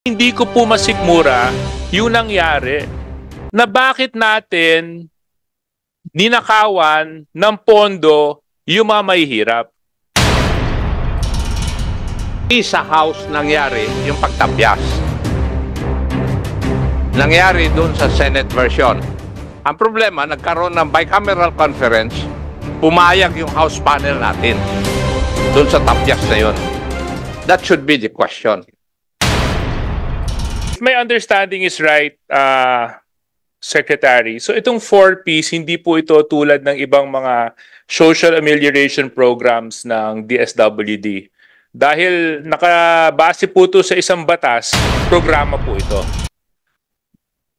Hindi ko po masigmura yung nangyari na bakit natin ninakawan ng pondo yung mga may hirap. Sa house nangyari yung pagtapyas. Nangyari doon sa Senate version. Ang problema, nagkaroon ng bicameral conference, pumayag yung house panel natin doon sa tapyas na yun. That should be the question my understanding is right, uh, Secretary, so itong 4Ps, hindi po ito tulad ng ibang mga social amelioration programs ng DSWD. Dahil nakabase po ito sa isang batas, programa po ito.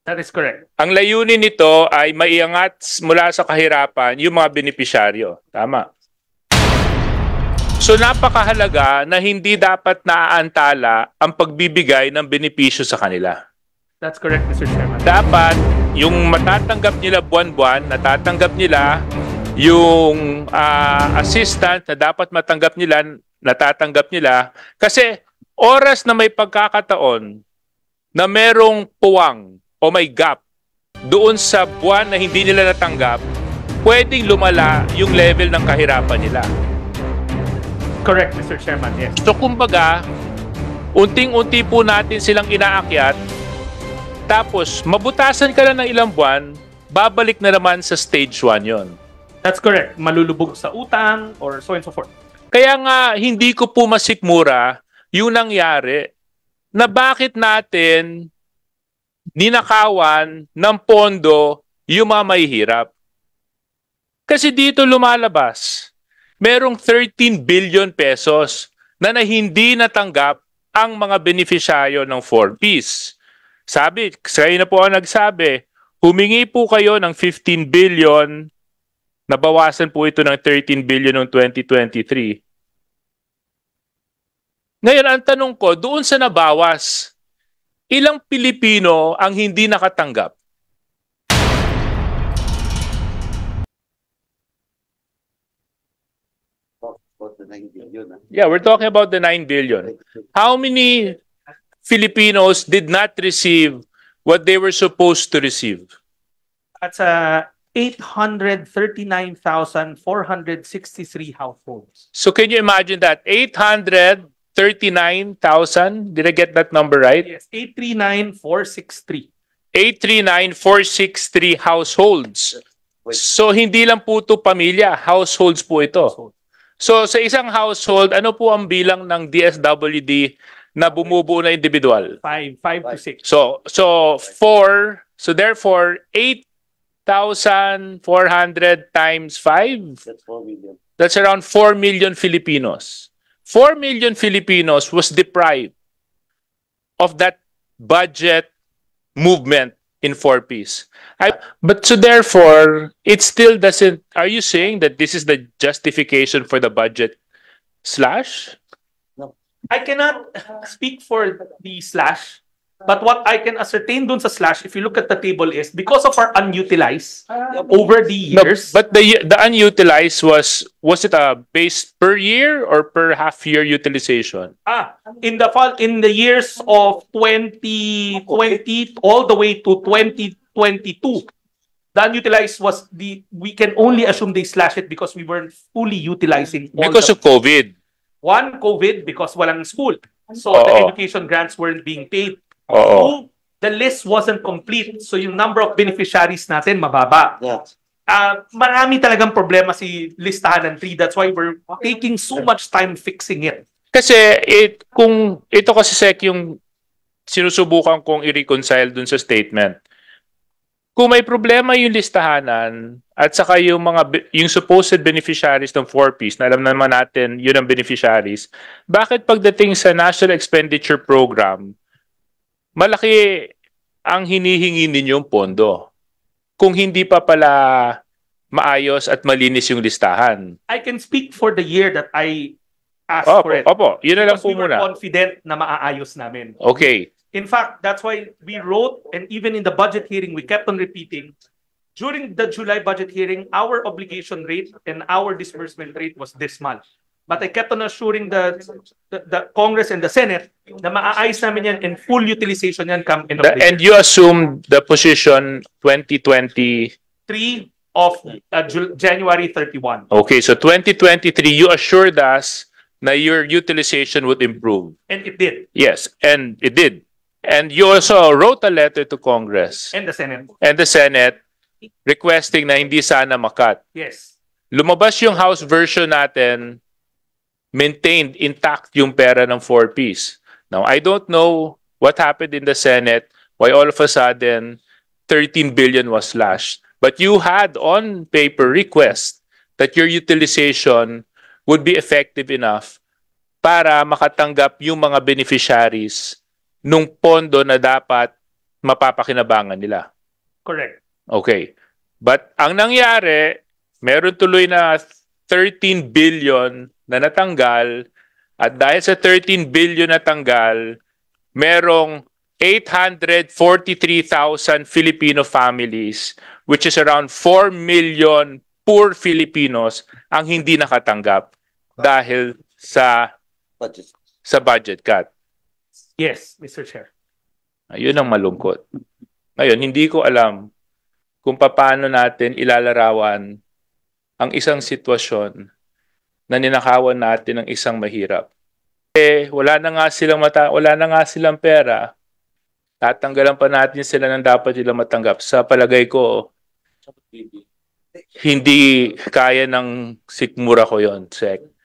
That is correct. Ang layunin nito ay maiangat mula sa kahirapan yung mga benepisyaryo. Tama. So napakahalaga na hindi dapat naaantala ang pagbibigay ng benepisyo sa kanila. That's correct, Mr. Chairman. Dapat yung matatanggap nila buwan-buwan, natatanggap nila yung uh, assistant na dapat matanggap nila, natatanggap nila kasi oras na may pagkakataon na merong puwang o may gap doon sa buwan na hindi nila natanggap, pwedeng lumala yung level ng kahirapan nila. Correct, Mr. Chairman. Yes. So kumbaga, unting-unti po natin silang inaakyat. Tapos, mabutasan ka na ng ilang buwan, babalik na naman sa stage 1 yon. That's correct. Malulubog sa utang or so and so forth. Kaya nga, hindi ko po masikmura yung nangyari na bakit natin ninakawan ng pondo yung mga mahihirap. Kasi dito lumalabas merong 13 billion pesos na, na hindi natanggap ang mga benepisyaryo ng 4Ps. Sabi, kayo na po ang nagsabi, humingi po kayo ng 15 billion, nabawasan po ito ng 13 billion noong 2023. Ngayon, ang tanong ko, doon sa nabawas, ilang Pilipino ang hindi nakatanggap? 9 billion. Huh? Ah. Yeah, we're talking about the 9 billion. How many Filipinos did not receive what they were supposed to receive? That's uh, 839,463 households. So can you imagine that? 839,000? Did I get that number right? Yes, 839,463. 839,463 households. So hindi lang po ito pamilya, households po ito. Household. So sa isang household, ano po ang bilang ng DSWD na bumubuo na individual? 5, 5 to 6. So so 4, so therefore 8,400 times 5 That's 4 million. That's around 4 million Filipinos. 4 million Filipinos was deprived of that budget movement in four piece. I, but so therefore, it still doesn't. Are you saying that this is the justification for the budget slash? No, I cannot speak for the slash But what I can ascertain dun sa slash, if you look at the table, is because of our unutilized uh, over the years. No, but the the unutilized was was it a base per year or per half year utilization? Ah, in the fall in the years of 2020 all the way to 2022, the unutilized was the we can only assume they slash it because we weren't fully utilizing. because of COVID. One COVID because walang school, so oh. the education grants weren't being paid. Oo. The list wasn't complete. So yung number of beneficiaries natin mababa. Yeah. Uh, marami talagang problema si listahan ng 3. That's why we're taking so much time fixing it. Kasi it, kung ito kasi sec yung sinusubukan kong i-reconcile dun sa statement. Kung may problema yung listahanan at saka yung mga yung supposed beneficiaries ng 4 piece na alam naman natin yun ang beneficiaries, bakit pagdating sa National Expenditure Program, malaki ang hinihingi ninyong pondo. Kung hindi pa pala maayos at malinis yung listahan. I can speak for the year that I asked opo, for it. Opo, yun na lang po we muna. confident na maaayos namin. Okay. In fact, that's why we wrote and even in the budget hearing, we kept on repeating, during the July budget hearing, our obligation rate and our disbursement rate was this much. But I kept on assuring the, the, the Congress and the Senate na maa maaayos namin yan and full utilization yan come end of the, the And you assumed the position 2023 of uh, January 31. Okay, so 2023, you assured us na your utilization would improve. And it did. Yes, and it did. And you also wrote a letter to Congress. And the Senate. And the Senate requesting na hindi sana makat. Yes. Lumabas yung House version natin maintained intact yung pera ng four-piece. Now, I don't know what happened in the Senate, why all of a sudden 13 billion was slashed. But you had on paper request that your utilization would be effective enough para makatanggap yung mga beneficiaries nung pondo na dapat mapapakinabangan nila. Correct. Okay. But ang nangyari, meron tuloy na 13 billion na natanggal at dahil sa 13 billion na tanggal, merong 843,000 Filipino families which is around 4 million poor Filipinos ang hindi nakatanggap dahil sa budget sa budget cut. Yes, Mr. Chair. Ayun ang malungkot. Ngayon, hindi ko alam kung paano natin ilalarawan ang isang sitwasyon na ninakawan natin ng isang mahirap. Eh, wala na nga silang mata, wala na nga silang pera. Tatanggalan pa natin sila ng dapat nila matanggap. Sa palagay ko, hindi kaya ng sikmura ko yon, sec.